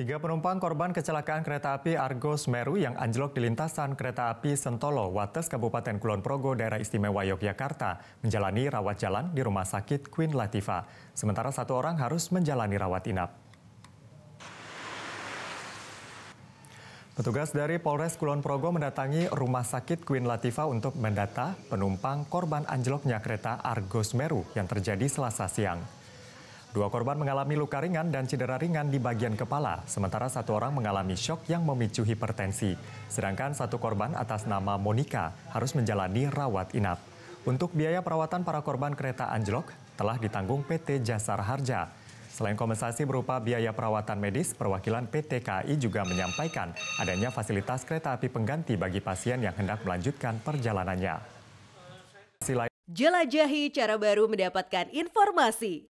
Tiga penumpang korban kecelakaan kereta api Argo Semeru yang anjlok di lintasan kereta api Sentolo, Wates, Kabupaten Kulon Progo, Daerah Istimewa Yogyakarta, menjalani rawat jalan di Rumah Sakit Queen Latifa, Sementara satu orang harus menjalani rawat inap. Petugas dari Polres Kulon Progo mendatangi Rumah Sakit Queen Latifa untuk mendata penumpang korban anjloknya kereta Argo Semeru yang terjadi selasa siang. Dua korban mengalami luka ringan dan cedera ringan di bagian kepala, sementara satu orang mengalami shock yang memicu hipertensi. Sedangkan satu korban atas nama Monica harus menjalani rawat inap. Untuk biaya perawatan para korban kereta anjlok telah ditanggung PT Jasar Harja. Selain kompensasi berupa biaya perawatan medis, perwakilan PT KAI juga menyampaikan adanya fasilitas kereta api pengganti bagi pasien yang hendak melanjutkan perjalanannya. Jelajahi cara baru mendapatkan informasi.